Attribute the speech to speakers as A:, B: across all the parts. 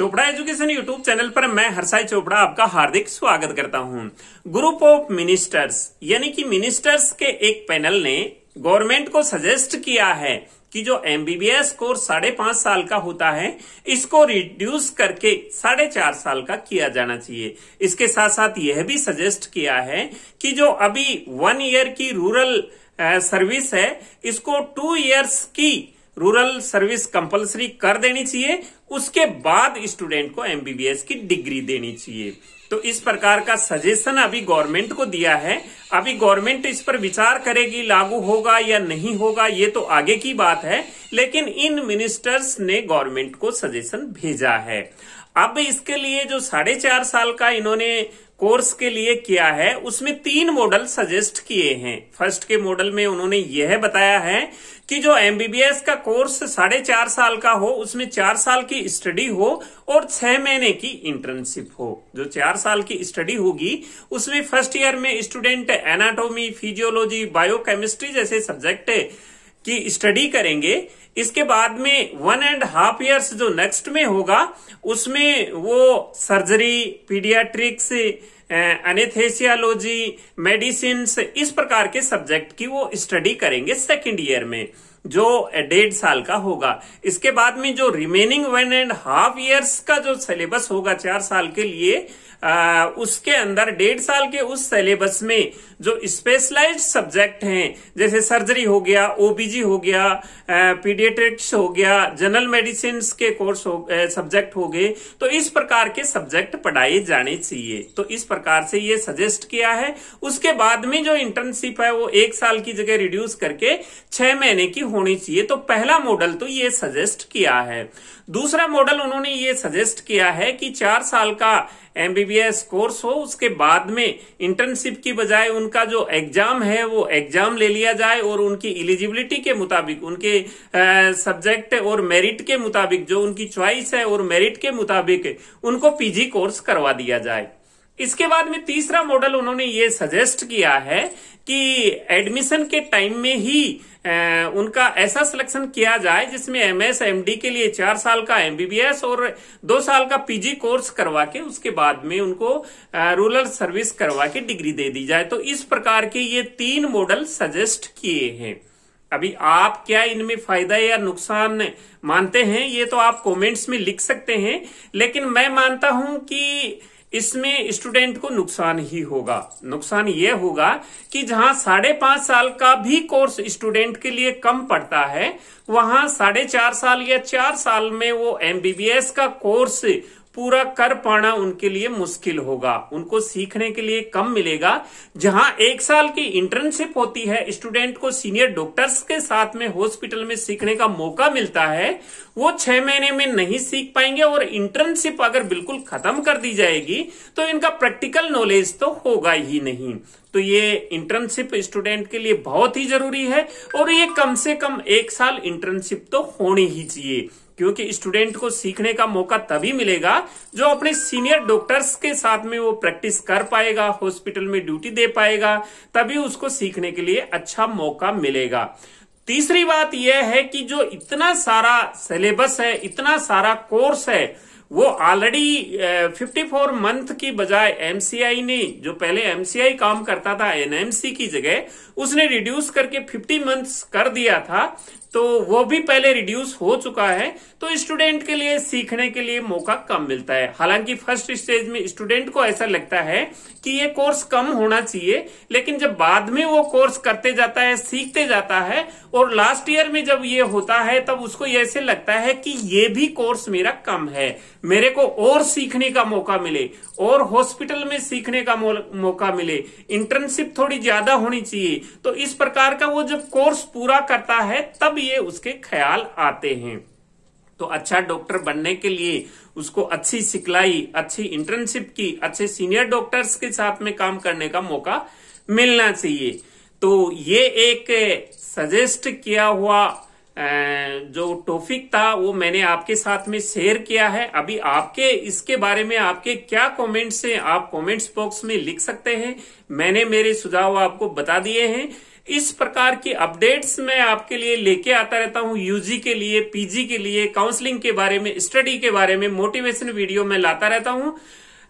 A: Chopra education YouTube channel पर मैं हर्षाई चोपड़ा आपका हार्दिक स्वागत करता हूं ग्रुप ऑफ मिनिस्टर्स यानी कि मिनिस्टर्स के एक पैनल ने गवर्नमेंट को सजेस्ट किया है कि जो एमबीबीएस कोर्स साढ़े पांच साल का होता है इसको रिड्यूस करके साढ़े चार साल का किया जाना चाहिए इसके साथ साथ यह भी सजेस्ट किया है कि जो अभी वन ईयर की रूरल सर्विस है इसको टू ईयर्स की रूरल सर्विस कंपलसरी कर देनी चाहिए उसके बाद स्टूडेंट को एमबीबीएस की डिग्री देनी चाहिए तो इस प्रकार का सजेशन अभी गवर्नमेंट को दिया है अभी गवर्नमेंट इस पर विचार करेगी लागू होगा या नहीं होगा ये तो आगे की बात है लेकिन इन मिनिस्टर्स ने गवर्नमेंट को सजेशन भेजा है अब इसके लिए जो साढ़े चार साल का इन्होंने कोर्स के लिए किया है उसमें तीन मॉडल सजेस्ट किए हैं फर्स्ट के मॉडल में उन्होंने यह बताया है कि जो एमबीबीएस का कोर्स साढ़े चार साल का हो उसमें चार साल की स्टडी हो और छह महीने की इंटर्नशिप हो जो चार साल की स्टडी होगी उसमें फर्स्ट ईयर में स्टूडेंट एनाटोमी फिजियोलॉजी बायोकेमिस्ट्री जैसे सब्जेक्ट की स्टडी करेंगे इसके बाद में वन एंड हाफ इयर्स जो नेक्स्ट में होगा उसमें वो सर्जरी पीडियाट्रिक्स एनेथेसियालॉजी मेडिसिन इस प्रकार के सब्जेक्ट की वो स्टडी करेंगे सेकेंड ईयर में जो डेढ़ साल का होगा इसके बाद में जो remaining one and half years का जो सिलेबस होगा चार साल के लिए आ, उसके अंदर डेढ़ साल के उस सिलेबस में जो स्पेशलाइज्ड सब्जेक्ट हैं जैसे सर्जरी हो गया ओबीजी हो गया पीडियाट्रिक्स हो गया जनरल मेडिसिन के कोर्स हो सब्जेक्ट हो गए तो इस प्रकार के सब्जेक्ट पढ़ाए जाने चाहिए तो इस प्रकार से ये सजेस्ट किया है उसके बाद में जो इंटर्नशिप है वो एक साल की जगह रिड्यूस करके छह महीने की होनी चाहिए तो पहला मॉडल तो ये सजेस्ट किया है दूसरा मॉडल उन्होंने ये सजेस्ट किया है कि चार साल का एमबीबीएस कोर्स हो उसके बाद में इंटर्नशिप की बजाय उनका जो एग्जाम है वो एग्जाम ले लिया जाए और उनकी इलिजिबिलिटी के मुताबिक उनके सब्जेक्ट और मेरिट के मुताबिक जो उनकी च्वाइस है और मेरिट के मुताबिक उनको पीजी कोर्स करवा दिया जाए इसके बाद में तीसरा मॉडल उन्होंने ये सजेस्ट किया है कि एडमिशन के टाइम में ही आ, उनका ऐसा सिलेक्शन किया जाए जिसमें एमएस एमडी के लिए चार साल का एमबीबीएस और दो साल का पीजी कोर्स करवा के उसके बाद में उनको रूरल सर्विस करवा के डिग्री दे दी जाए तो इस प्रकार के ये तीन मॉडल सजेस्ट किए हैं अभी आप क्या इनमें फायदा या नुकसान मानते हैं ये तो आप कमेंट्स में लिख सकते हैं लेकिन मैं मानता हूं कि इसमें स्टूडेंट को नुकसान ही होगा नुकसान ये होगा कि जहां साढ़े पांच साल का भी कोर्स स्टूडेंट के लिए कम पड़ता है वहां साढ़े चार साल या चार साल में वो एमबीबीएस का कोर्स पूरा कर पाना उनके लिए मुश्किल होगा उनको सीखने के लिए कम मिलेगा जहां एक साल की इंटर्नशिप होती है स्टूडेंट को सीनियर डॉक्टर्स के साथ में हॉस्पिटल में सीखने का मौका मिलता है वो छह महीने में नहीं सीख पाएंगे और इंटर्नशिप अगर बिल्कुल खत्म कर दी जाएगी तो इनका प्रैक्टिकल नॉलेज तो होगा ही नहीं तो ये इंटर्नशिप स्टूडेंट के लिए बहुत ही जरूरी है और ये कम से कम एक साल इंटर्नशिप तो होनी ही चाहिए क्योंकि स्टूडेंट को सीखने का मौका तभी मिलेगा जो अपने सीनियर डॉक्टर्स के साथ में वो प्रैक्टिस कर पाएगा हॉस्पिटल में ड्यूटी दे पाएगा तभी उसको सीखने के लिए अच्छा मौका मिलेगा तीसरी बात यह है कि जो इतना सारा सिलेबस है इतना सारा कोर्स है वो ऑलरेडी 54 मंथ की बजाय एमसीआई ने जो पहले एमसीआई काम करता था एनएमसी की जगह उसने रिड्यूस करके 50 मंथ्स कर दिया था तो वो भी पहले रिड्यूस हो चुका है तो स्टूडेंट के लिए सीखने के लिए मौका कम मिलता है हालांकि फर्स्ट स्टेज में स्टूडेंट को ऐसा लगता है कि ये कोर्स कम होना चाहिए लेकिन जब बाद में वो कोर्स करते जाता है सीखते जाता है और लास्ट ईयर में जब ये होता है तब उसको ऐसे लगता है कि ये भी कोर्स मेरा कम है मेरे को और सीखने का मौका मिले और हॉस्पिटल में सीखने का मौका मिले इंटर्नशिप थोड़ी ज्यादा होनी चाहिए तो इस प्रकार का वो जब कोर्स पूरा करता है तब ये उसके ख्याल आते हैं तो अच्छा डॉक्टर बनने के लिए उसको अच्छी सिखलाई अच्छी इंटर्नशिप की अच्छे सीनियर डॉक्टर्स के साथ में काम करने का मौका मिलना चाहिए तो ये एक सजेस्ट किया हुआ जो टॉपिक था वो मैंने आपके साथ में शेयर किया है अभी आपके इसके बारे में आपके क्या कमेंट्स हैं आप कमेंट्स बॉक्स में लिख सकते हैं मैंने मेरे सुझाव आपको बता दिए हैं इस प्रकार की अपडेट्स मैं आपके लिए लेके आता रहता हूँ यूजी के लिए पीजी के लिए काउंसलिंग के बारे में स्टडी के बारे में मोटिवेशन वीडियो में लाता रहता हूँ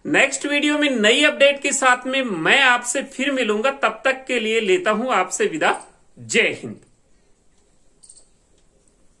A: नेक्स्ट वीडियो में नई अपडेट के साथ में मैं आपसे फिर मिलूंगा तब तक के लिए लेता हूं आपसे विदा जय हिंद